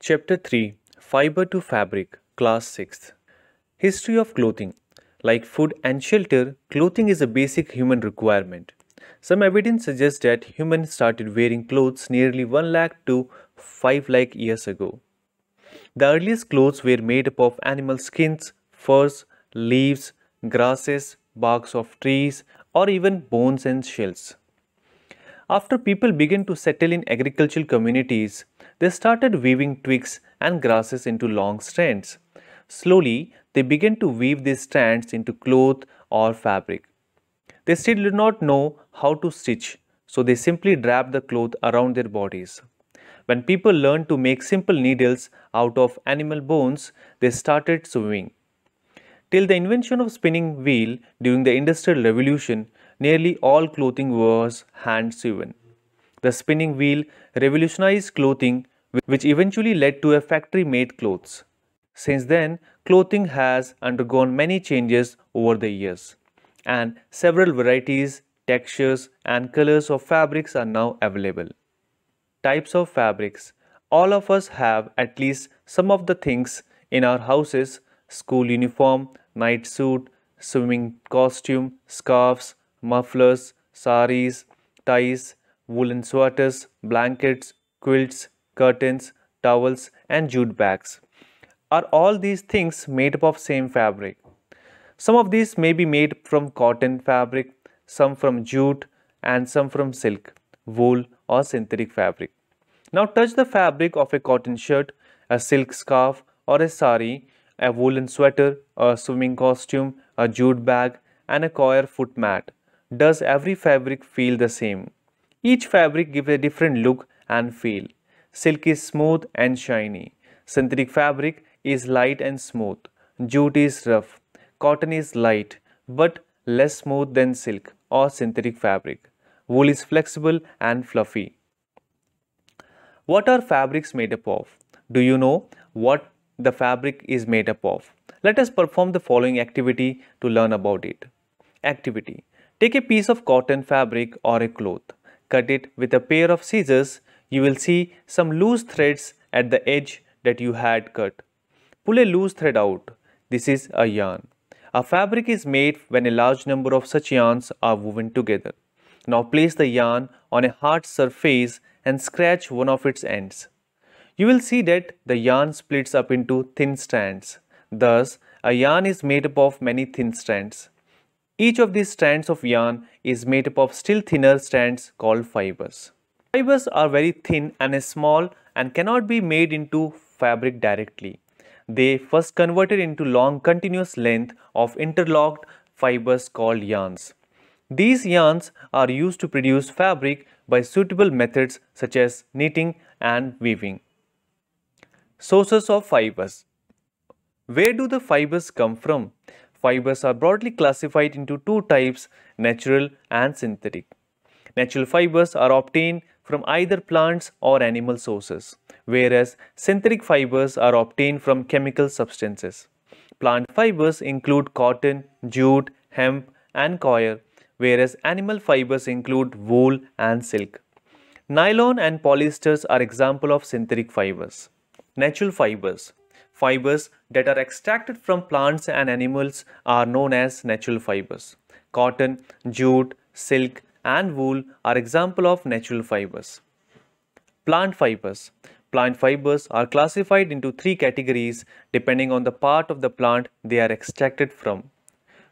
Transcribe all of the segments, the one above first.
Chapter 3 Fiber to Fabric, Class 6 History of Clothing Like food and shelter, clothing is a basic human requirement. Some evidence suggests that humans started wearing clothes nearly 1 lakh to 5 lakh years ago. The earliest clothes were made up of animal skins, furs, leaves, grasses, barks of trees, or even bones and shells. After people began to settle in agricultural communities, they started weaving twigs and grasses into long strands. Slowly, they began to weave these strands into cloth or fabric. They still did not know how to stitch, so they simply draped the cloth around their bodies. When people learned to make simple needles out of animal bones, they started sewing. Till the invention of spinning wheel during the Industrial Revolution, nearly all clothing was hand sewn. The spinning wheel revolutionized clothing which eventually led to a factory-made clothes. Since then, clothing has undergone many changes over the years and several varieties, textures and colors of fabrics are now available. Types of fabrics All of us have at least some of the things in our houses, school uniform, night suit, swimming costume, scarves, mufflers, saris, ties, woolen sweaters, blankets, quilts, curtains, towels and jute bags. Are all these things made up of same fabric? Some of these may be made from cotton fabric, some from jute and some from silk, wool or synthetic fabric. Now touch the fabric of a cotton shirt, a silk scarf or a sari, a woolen sweater, a swimming costume, a jute bag and a coir foot mat. Does every fabric feel the same? Each fabric gives a different look and feel. Silk is smooth and shiny. Synthetic fabric is light and smooth. Jute is rough. Cotton is light but less smooth than silk or synthetic fabric. Wool is flexible and fluffy. What are fabrics made up of? Do you know what the fabric is made up of? Let us perform the following activity to learn about it. Activity. Take a piece of cotton fabric or a cloth. Cut it with a pair of scissors, you will see some loose threads at the edge that you had cut. Pull a loose thread out. This is a yarn. A fabric is made when a large number of such yarns are woven together. Now place the yarn on a hard surface and scratch one of its ends. You will see that the yarn splits up into thin strands. Thus, a yarn is made up of many thin strands. Each of these strands of yarn is made up of still thinner strands called fibers. Fibers are very thin and small and cannot be made into fabric directly. They first converted into long continuous length of interlocked fibers called yarns. These yarns are used to produce fabric by suitable methods such as knitting and weaving. Sources of fibers Where do the fibers come from? fibers are broadly classified into two types, natural and synthetic. Natural fibers are obtained from either plants or animal sources, whereas synthetic fibers are obtained from chemical substances. Plant fibers include cotton, jute, hemp and coir, whereas animal fibers include wool and silk. Nylon and polyesters are example of synthetic fibers. Natural fibers Fibers that are extracted from plants and animals are known as natural fibers. Cotton, jute, silk and wool are example of natural fibers. Plant fibers. Plant fibers are classified into three categories depending on the part of the plant they are extracted from.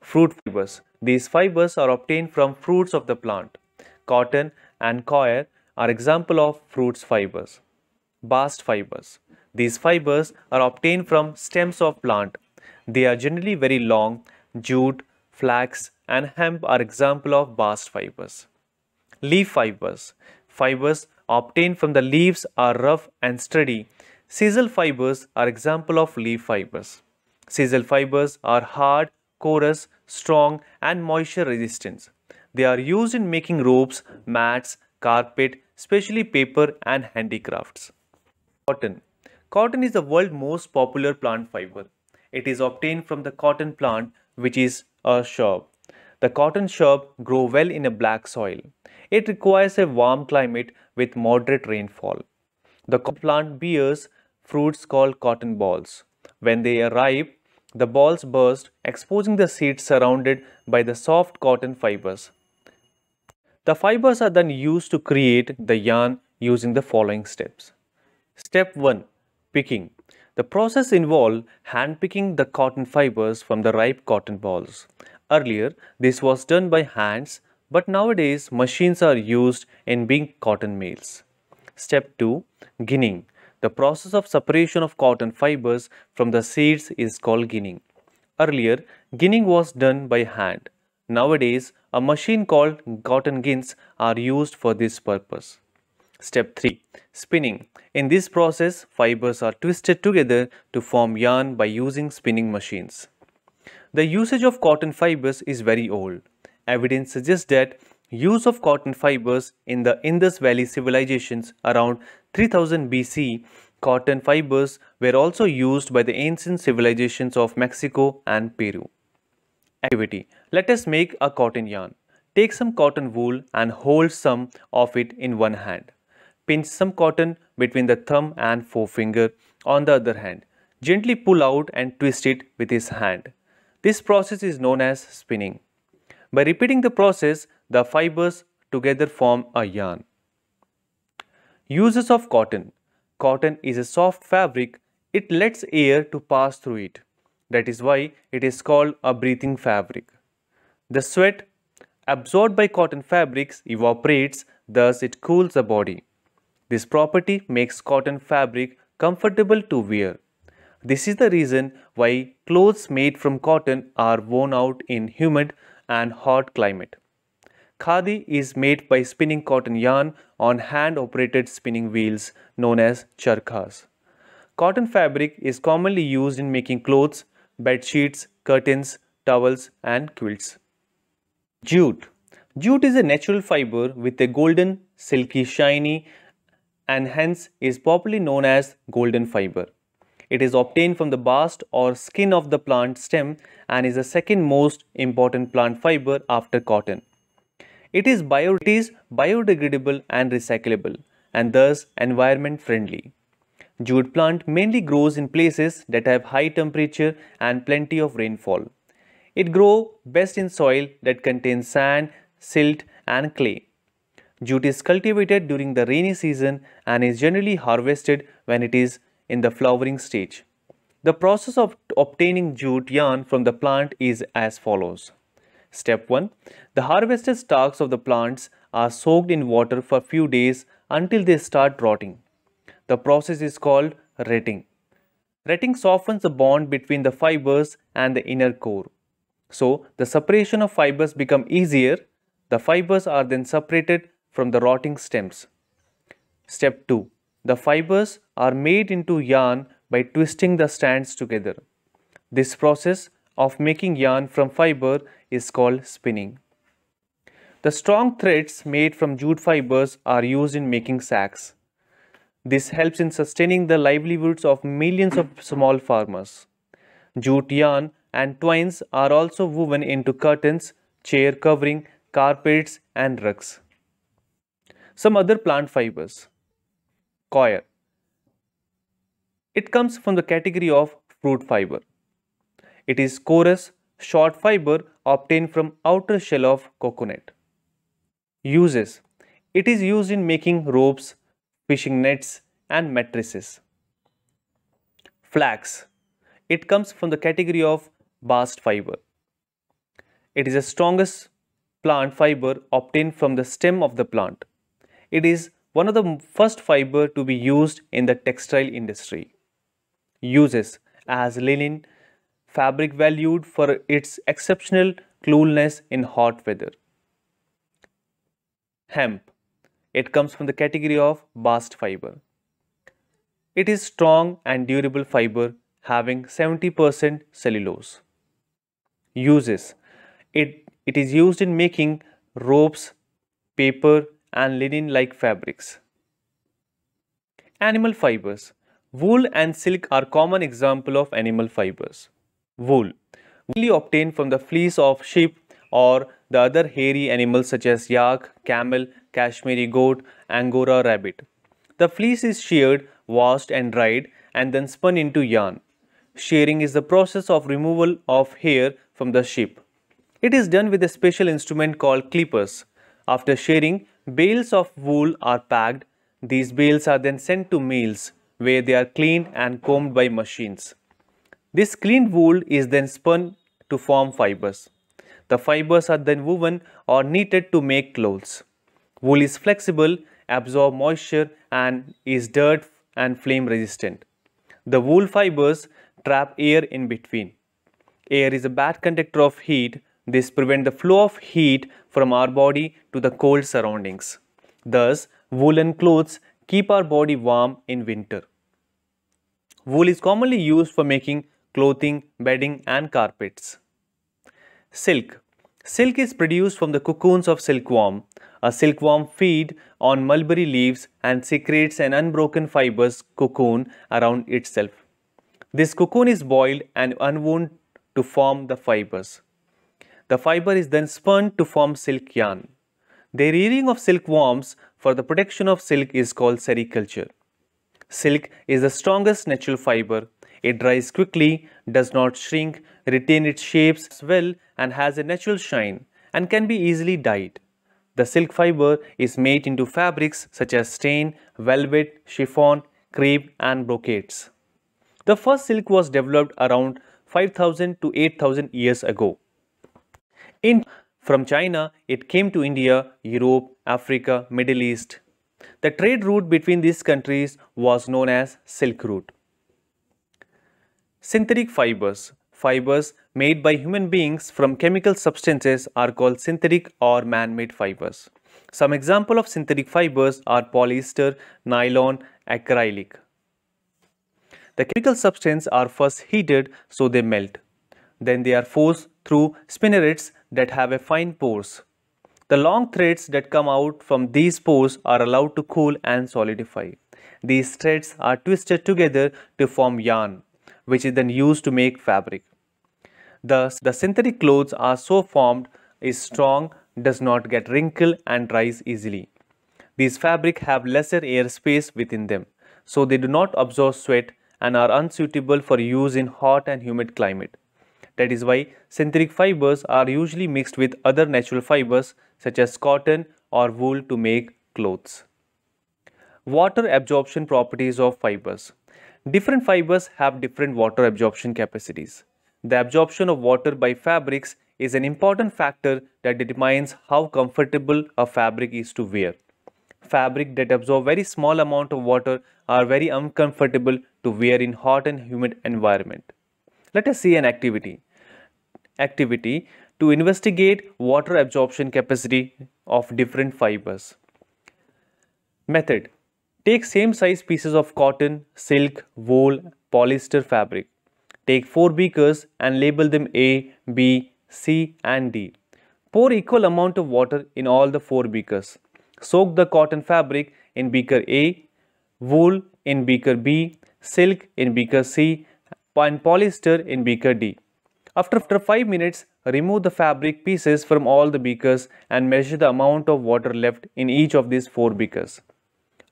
Fruit fibers. These fibers are obtained from fruits of the plant. Cotton and coir are example of fruits fibers. Bast fibers. These fibers are obtained from stems of plant. They are generally very long. Jute, flax and hemp are example of bast fibers. Leaf fibers. Fibers obtained from the leaves are rough and sturdy. Sisal fibers are example of leaf fibers. Sisal fibers are hard, porous, strong and moisture resistant. They are used in making ropes, mats, carpet, especially paper and handicrafts. Cotton Cotton is the world's most popular plant fiber. It is obtained from the cotton plant which is a shrub. The cotton shrub grow well in a black soil. It requires a warm climate with moderate rainfall. The plant bears fruits called cotton balls. When they arrive, the balls burst, exposing the seeds surrounded by the soft cotton fibers. The fibers are then used to create the yarn using the following steps. Step 1 picking. The process involved hand picking the cotton fibers from the ripe cotton balls. Earlier, this was done by hands, but nowadays machines are used in being cotton mills. Step 2. Ginning. The process of separation of cotton fibers from the seeds is called ginning. Earlier, ginning was done by hand. Nowadays, a machine called cotton gins are used for this purpose. Step 3. Spinning. In this process, fibers are twisted together to form yarn by using spinning machines. The usage of cotton fibers is very old. Evidence suggests that use of cotton fibers in the Indus Valley civilizations around 3000 BC, cotton fibers were also used by the ancient civilizations of Mexico and Peru. Activity. Let us make a cotton yarn. Take some cotton wool and hold some of it in one hand. Pinch some cotton between the thumb and forefinger. On the other hand, gently pull out and twist it with his hand. This process is known as spinning. By repeating the process, the fibers together form a yarn. Uses of cotton. Cotton is a soft fabric. It lets air to pass through it. That is why it is called a breathing fabric. The sweat absorbed by cotton fabrics evaporates, thus it cools the body. This property makes cotton fabric comfortable to wear. This is the reason why clothes made from cotton are worn out in humid and hot climate. Khadi is made by spinning cotton yarn on hand-operated spinning wheels known as charkhas. Cotton fabric is commonly used in making clothes, bed sheets, curtains, towels and quilts. Jute Jute is a natural fiber with a golden, silky, shiny and hence is popularly known as golden fiber. It is obtained from the bast or skin of the plant stem and is the second most important plant fiber after cotton. It is, bio it is biodegradable and recyclable and thus environment friendly. Jute plant mainly grows in places that have high temperature and plenty of rainfall. It grows best in soil that contains sand, silt and clay. Jute is cultivated during the rainy season and is generally harvested when it is in the flowering stage. The process of obtaining jute yarn from the plant is as follows. Step 1. The harvested stalks of the plants are soaked in water for few days until they start rotting. The process is called retting. Retting softens the bond between the fibers and the inner core. So, the separation of fibers become easier. The fibers are then separated from the rotting stems. Step 2. The fibers are made into yarn by twisting the strands together. This process of making yarn from fiber is called spinning. The strong threads made from jute fibers are used in making sacks. This helps in sustaining the livelihoods of millions of small farmers. Jute yarn and twines are also woven into curtains, chair covering, carpets and rugs. Some other plant fibers. Coir. It comes from the category of fruit fiber. It is porous, short fiber obtained from outer shell of coconut. Uses. It is used in making ropes, fishing nets and mattresses. Flax. It comes from the category of bast fiber. It is the strongest plant fiber obtained from the stem of the plant. It is one of the first fiber to be used in the textile industry. Uses as linen, fabric valued for its exceptional coolness in hot weather. Hemp. It comes from the category of bast fiber. It is strong and durable fiber having 70% cellulose. Uses. It, it is used in making ropes, paper and linen-like fabrics. Animal fibers. Wool and silk are common example of animal fibers. Wool. Woolly obtained from the fleece of sheep or the other hairy animals such as yak, camel, Kashmiri goat, Angora rabbit. The fleece is sheared, washed and dried and then spun into yarn. Shearing is the process of removal of hair from the sheep. It is done with a special instrument called clippers after shearing, bales of wool are packed. These bales are then sent to mills where they are cleaned and combed by machines. This cleaned wool is then spun to form fibers. The fibers are then woven or knitted to make clothes. Wool is flexible, absorbs moisture and is dirt and flame resistant. The wool fibers trap air in between. Air is a bad conductor of heat this prevents the flow of heat from our body to the cold surroundings. Thus, woolen clothes keep our body warm in winter. Wool is commonly used for making clothing, bedding and carpets. Silk Silk is produced from the cocoons of silkworm. A silkworm feeds on mulberry leaves and secretes an unbroken fibrous cocoon around itself. This cocoon is boiled and unwound to form the fibers. The fiber is then spun to form silk yarn. The rearing of silkworms for the protection of silk is called sericulture. Silk is the strongest natural fiber. It dries quickly, does not shrink, retains its shapes well and has a natural shine and can be easily dyed. The silk fiber is made into fabrics such as stain, velvet, chiffon, crepe and brocades. The first silk was developed around 5000 to 8000 years ago. In from China, it came to India, Europe, Africa, Middle East. The trade route between these countries was known as Silk Route. Synthetic fibers. Fibers made by human beings from chemical substances are called synthetic or man-made fibers. Some example of synthetic fibers are polyester, nylon, acrylic. The chemical substances are first heated so they melt. Then they are forced through spinnerets that have a fine pores. The long threads that come out from these pores are allowed to cool and solidify. These threads are twisted together to form yarn, which is then used to make fabric. Thus, the synthetic clothes are so formed is strong, does not get wrinkled and dries easily. These fabric have lesser air space within them, so they do not absorb sweat and are unsuitable for use in hot and humid climate. That is why synthetic fibers are usually mixed with other natural fibers such as cotton or wool to make clothes. Water absorption properties of fibers. Different fibers have different water absorption capacities. The absorption of water by fabrics is an important factor that determines how comfortable a fabric is to wear. Fabric that absorb very small amount of water are very uncomfortable to wear in hot and humid environment. Let us see an activity. Activity to investigate water absorption capacity of different fibers. Method. Take same size pieces of cotton, silk, wool, polyester fabric. Take 4 beakers and label them A, B, C and D. Pour equal amount of water in all the 4 beakers. Soak the cotton fabric in beaker A, wool in beaker B, silk in beaker C and polyester in beaker D. After 5 minutes, remove the fabric pieces from all the beakers and measure the amount of water left in each of these 4 beakers.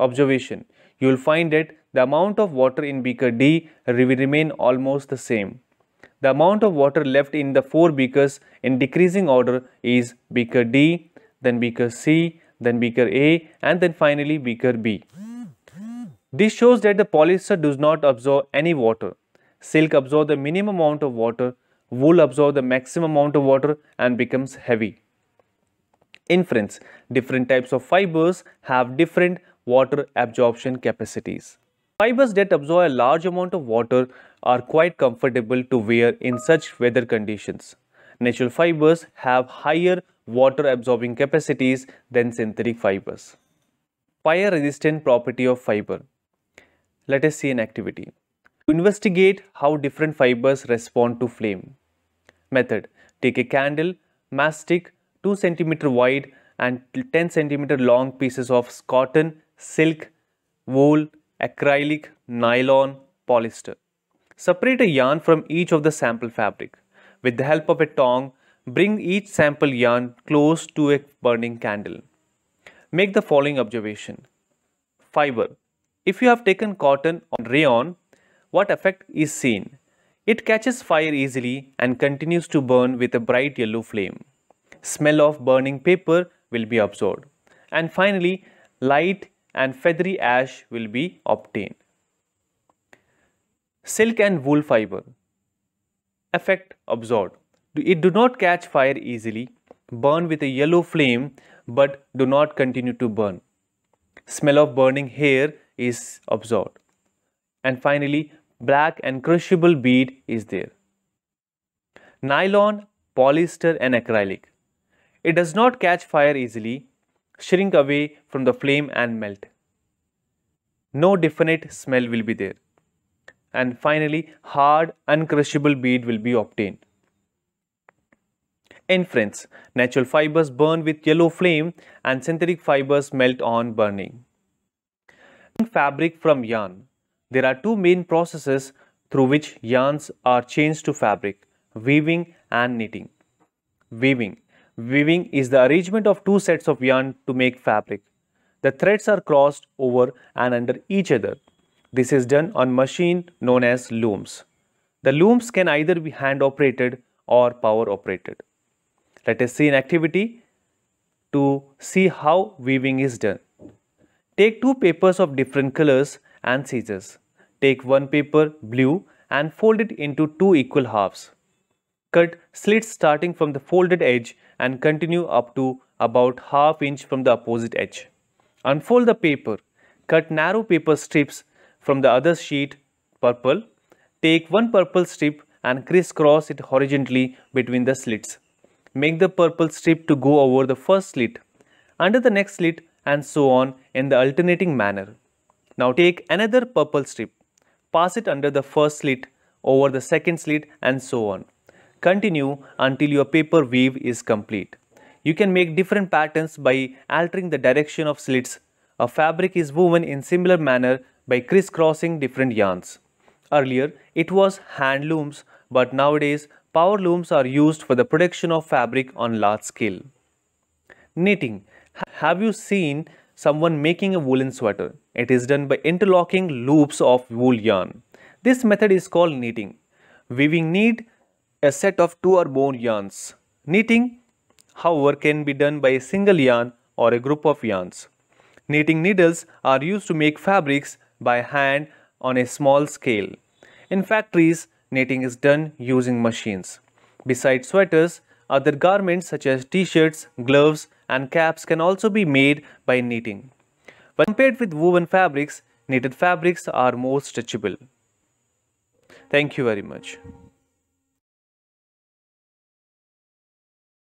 Observation. You will find that the amount of water in beaker D will remain almost the same. The amount of water left in the 4 beakers in decreasing order is beaker D, then beaker C, then beaker A and then finally beaker B. This shows that the polyester does not absorb any water. Silk absorbs the minimum amount of water, wool absorbs the maximum amount of water and becomes heavy. Inference Different types of fibers have different water absorption capacities. Fibers that absorb a large amount of water are quite comfortable to wear in such weather conditions. Natural fibers have higher water absorbing capacities than synthetic fibers. Fire resistant property of fiber. Let us see an activity. To investigate how different fibers respond to flame. Method. Take a candle, mastic, 2 cm wide and 10 cm long pieces of cotton, silk, wool, acrylic, nylon, polyester. Separate a yarn from each of the sample fabric. With the help of a tong, bring each sample yarn close to a burning candle. Make the following observation. Fiber. If you have taken cotton or rayon, what effect is seen. It catches fire easily and continues to burn with a bright yellow flame. Smell of burning paper will be absorbed. And finally, light and feathery ash will be obtained. Silk and wool fiber. Effect absorbed. It do not catch fire easily, burn with a yellow flame, but do not continue to burn. Smell of burning hair is absorbed and finally black and crushable bead is there. Nylon, polyester and acrylic. It does not catch fire easily, shrink away from the flame and melt. No definite smell will be there. And finally, hard, uncrushable bead will be obtained. Inference Natural fibers burn with yellow flame and synthetic fibers melt on burning. Fabric from yarn there are two main processes through which yarns are changed to fabric, weaving and knitting. Weaving. Weaving is the arrangement of two sets of yarn to make fabric. The threads are crossed over and under each other. This is done on machine known as looms. The looms can either be hand operated or power operated. Let us see an activity to see how weaving is done. Take two papers of different colors and scissors. Take one paper, blue, and fold it into two equal halves. Cut slits starting from the folded edge and continue up to about half inch from the opposite edge. Unfold the paper. Cut narrow paper strips from the other sheet, purple. Take one purple strip and crisscross it horizontally between the slits. Make the purple strip to go over the first slit, under the next slit and so on in the alternating manner. Now take another purple strip, pass it under the first slit, over the second slit and so on. Continue until your paper weave is complete. You can make different patterns by altering the direction of slits. A fabric is woven in similar manner by crisscrossing different yarns. Earlier, it was hand looms, but nowadays power looms are used for the production of fabric on large scale. Knitting. Have you seen someone making a woolen sweater. It is done by interlocking loops of wool yarn. This method is called knitting. Weaving need a set of two or more yarns. Knitting, however, can be done by a single yarn or a group of yarns. Knitting needles are used to make fabrics by hand on a small scale. In factories, knitting is done using machines. Besides sweaters, other garments such as t-shirts, gloves, and caps can also be made by knitting. When compared with woven fabrics, knitted fabrics are more stretchable. Thank you very much.